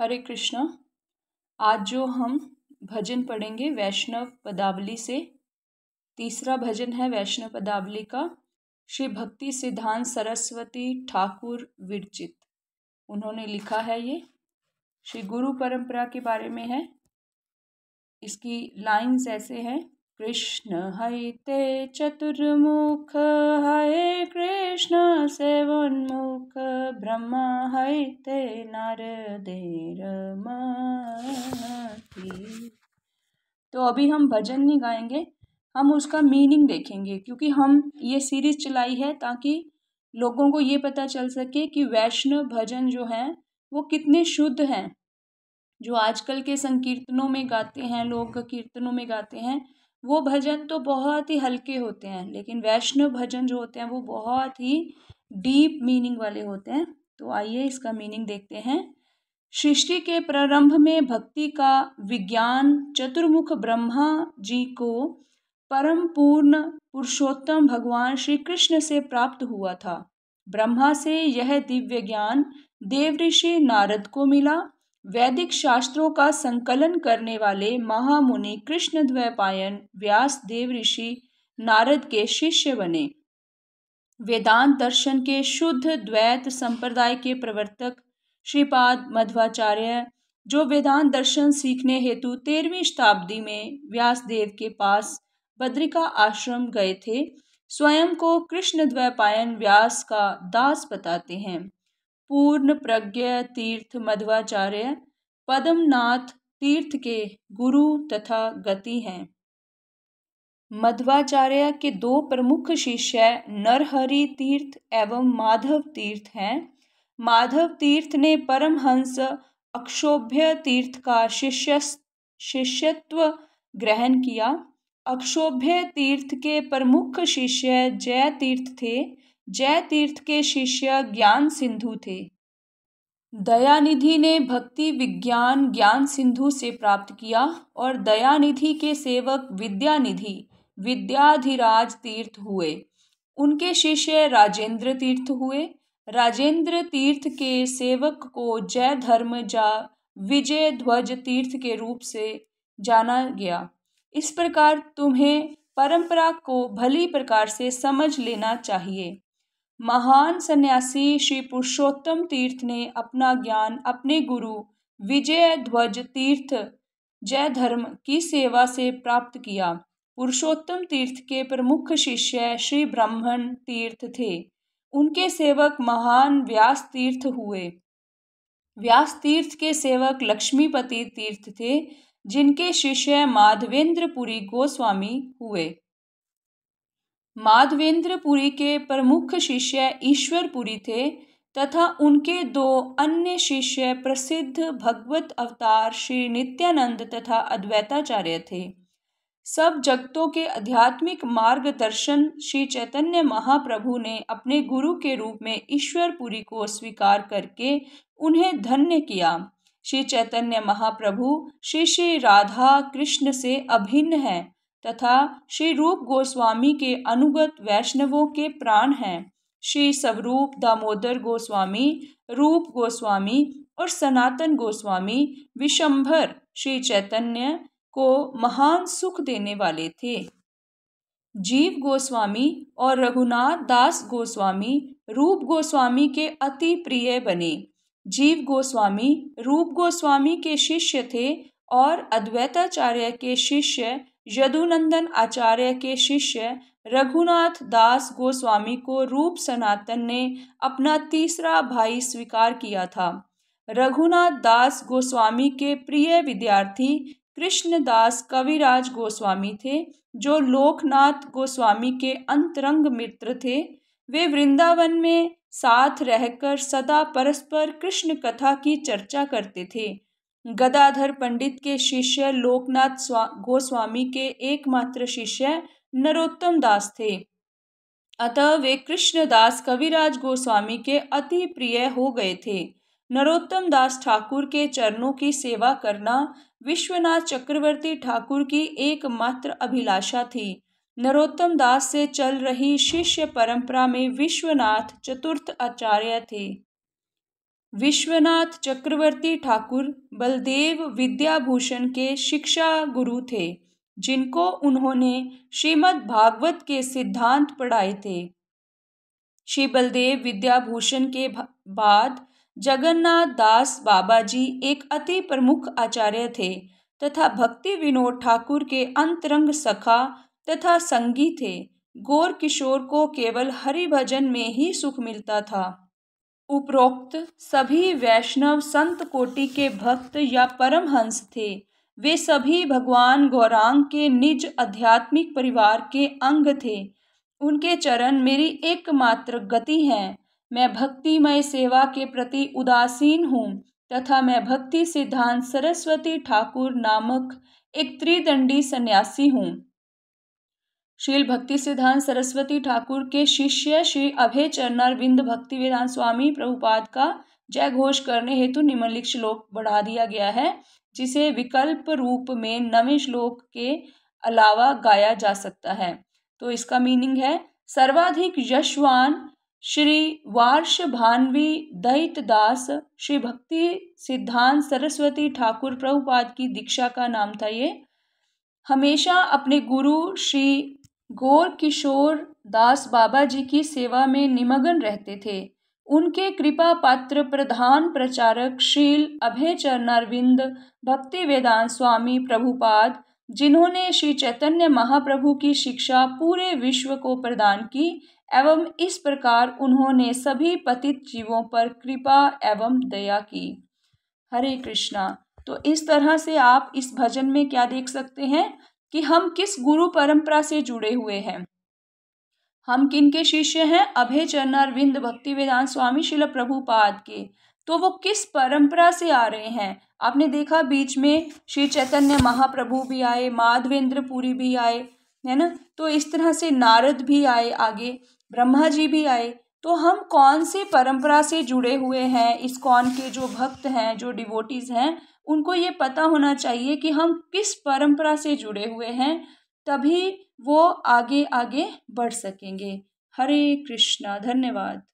हरे कृष्णा आज जो हम भजन पढ़ेंगे वैष्णव पदावली से तीसरा भजन है वैष्णव पदावली का श्री भक्ति सिद्धांत सरस्वती ठाकुर विरचित उन्होंने लिखा है ये श्री गुरु परंपरा के बारे में है इसकी लाइंस ऐसे हैं कृष्ण ते चतुर्मुख हये कृष्ण सेवन्मुख ब्रह्म हैते नारदेरमति तो अभी हम भजन नहीं गाएंगे हम उसका मीनिंग देखेंगे क्योंकि हम ये सीरीज चलाई है ताकि लोगों को ये पता चल सके कि वैष्णव भजन जो हैं वो कितने शुद्ध हैं जो आजकल के संकीर्तनों में गाते हैं लोग कीर्तनों में गाते हैं वो भजन तो बहुत ही हल्के होते हैं लेकिन वैष्णव भजन जो होते हैं वो बहुत ही डीप मीनिंग वाले होते हैं तो आइए इसका मीनिंग देखते हैं सृष्टि के प्रारंभ में भक्ति का विज्ञान चतुर्मुख ब्रह्मा जी को परम पूर्ण पुरुषोत्तम भगवान श्री कृष्ण से प्राप्त हुआ था ब्रह्मा से यह दिव्य ज्ञान देवऋषि नारद को मिला वैदिक शास्त्रों का संकलन करने वाले महामुनि कृष्ण द्वैपायन व्यास देव ऋषि नारद के शिष्य बने वेदांत दर्शन के शुद्ध द्वैत संप्रदाय के प्रवर्तक श्रीपाद मध्वाचार्य जो वेदांत दर्शन सीखने हेतु तेरहवीं शताब्दी में व्यासदेव के पास बद्रिका आश्रम गए थे स्वयं को कृष्ण द्वैपायन व्यास का दास बताते हैं पूर्ण प्रज्ञ तीर्थ मध्वाचार्य पद्मनाथ तीर्थ के गुरु तथा गति हैं मध्वाचार्य के दो प्रमुख शिष्य नरहरि तीर्थ एवं माधव तीर्थ हैं माधव तीर्थ ने परमहंस अक्षोभ्य तीर्थ का शिष्य शिष्यत्व ग्रहण किया अक्षोभ्य तीर्थ के प्रमुख शिष्य जय तीर्थ थे जय तीर्थ के शिष्य ज्ञान सिंधु थे दयानिधि ने भक्ति विज्ञान ज्ञान सिंधु से प्राप्त किया और दयानिधि के सेवक विद्यानिधि विद्याधिराज तीर्थ हुए उनके शिष्य राजेंद्र तीर्थ हुए राजेंद्र तीर्थ के सेवक को जय धर्म जा विजय ध्वज तीर्थ के रूप से जाना गया इस प्रकार तुम्हें परंपरा को भली प्रकार से समझ लेना चाहिए महान सन्यासी श्री पुरुषोत्तम तीर्थ ने अपना ज्ञान अपने गुरु विजय ध्वज तीर्थ जय धर्म की सेवा से प्राप्त किया पुरुषोत्तम तीर्थ के प्रमुख शिष्य श्री ब्राह्मण तीर्थ थे उनके सेवक महान व्यास तीर्थ हुए व्यास तीर्थ के सेवक लक्ष्मीपति तीर्थ थे जिनके शिष्य माधवेंद्रपुरी गोस्वामी हुए माधवेंद्रपुरी के प्रमुख शिष्य ईश्वरपुरी थे तथा उनके दो अन्य शिष्य प्रसिद्ध भगवत अवतार श्री नित्यानंद तथा अद्वैताचार्य थे सब जगतों के आध्यात्मिक मार्गदर्शन श्री चैतन्य महाप्रभु ने अपने गुरु के रूप में ईश्वरपुरी को स्वीकार करके उन्हें धन्य किया श्री चैतन्य महाप्रभु श्री श्री राधा कृष्ण से अभिन्न हैं तथा श्री रूप गोस्वामी के अनुगत वैष्णवों के प्राण हैं श्री स्वरूप दामोदर गोस्वामी रूप गोस्वामी और सनातन गोस्वामी विशंभर श्री चैतन्य को महान सुख देने वाले थे जीव गोस्वामी और रघुनाथ दास गोस्वामी रूप गोस्वामी के अति प्रिय बने जीव गोस्वामी रूप गोस्वामी के शिष्य थे और अद्वैताचार्य के शिष्य यदुनंदन आचार्य के शिष्य रघुनाथ दास गोस्वामी को रूप सनातन ने अपना तीसरा भाई स्वीकार किया था रघुनाथ दास गोस्वामी के प्रिय विद्यार्थी कृष्णदास कविराज गोस्वामी थे जो लोकनाथ गोस्वामी के अंतरंग मित्र थे वे वृंदावन में साथ रहकर सदा परस्पर कृष्ण कथा की चर्चा करते थे गदाधर पंडित के शिष्य लोकनाथ स्वा गोस्वामी के एकमात्र शिष्य नरोत्तम दास थे अतः वे कृष्णदास कविराज गोस्वामी के अति प्रिय हो गए थे नरोत्तम दास ठाकुर के चरणों की सेवा करना विश्वनाथ चक्रवर्ती ठाकुर की एकमात्र अभिलाषा थी नरोत्तम दास से चल रही शिष्य परंपरा में विश्वनाथ चतुर्थ आचार्य थे विश्वनाथ चक्रवर्ती ठाकुर बलदेव विद्याभूषण के शिक्षा गुरु थे जिनको उन्होंने श्रीमद् भागवत के सिद्धांत पढ़ाए थे श्री बलदेव विद्याभूषण के बाद जगन्नाथ दास बाबा जी एक अति प्रमुख आचार्य थे तथा भक्ति विनोद ठाकुर के अंतरंग सखा तथा संगी थे गौर किशोर को केवल हरि भजन में ही सुख मिलता था उपरोक्त सभी वैष्णव संत कोटि के भक्त या परमहंस थे वे सभी भगवान गौरांग के निज आध्यात्मिक परिवार के अंग थे उनके चरण मेरी एकमात्र गति हैं मैं भक्तिमय सेवा के प्रति उदासीन हूँ तथा मैं भक्ति सिद्धांत सरस्वती ठाकुर नामक एक त्रिदंडी सन्यासी हूँ श्रील भक्ति सिद्धांत सरस्वती ठाकुर के शिष्य श्री अभय चरणारविंद भक्ति विधान स्वामी प्रभुपाद का जय घोष करने हेतु निम्नलिखित श्लोक बढ़ा दिया गया है जिसे विकल्प रूप में नवे श्लोक के अलावा गाया जा सकता है तो इसका मीनिंग है सर्वाधिक यशवान श्री वार्ष भानवी दैत दास श्री भक्ति सिद्धांत सरस्वती ठाकुर प्रभुपाद की दीक्षा का नाम था ये हमेशा अपने गुरु श्री गौर किशोर दास बाबा जी की सेवा में निमग्न रहते थे उनके कृपा पात्र प्रधान प्रचारक शील अभय चरणारविंद भक्ति वेदांत स्वामी प्रभुपाद जिन्होंने श्री चैतन्य महाप्रभु की शिक्षा पूरे विश्व को प्रदान की एवं इस प्रकार उन्होंने सभी पतित जीवों पर कृपा एवं दया की हरे कृष्णा तो इस तरह से आप इस भजन में क्या देख सकते हैं कि हम किस गुरु परंपरा से जुड़े हुए हैं हम किन के शिष्य हैं अभय चरणारविंद भक्ति वेदांत स्वामी शिल प्रभुपाद के तो वो किस परंपरा से आ रहे हैं आपने देखा बीच में श्री चैतन्य महाप्रभु भी आए माधवेंद्र पुरी भी आए है ना तो इस तरह से नारद भी आए आगे ब्रह्मा जी भी आए तो हम कौन से परंपरा से जुड़े हुए हैं इस कौन के जो भक्त हैं जो डिवोटीज़ हैं उनको ये पता होना चाहिए कि हम किस परंपरा से जुड़े हुए हैं तभी वो आगे आगे बढ़ सकेंगे हरे कृष्णा धन्यवाद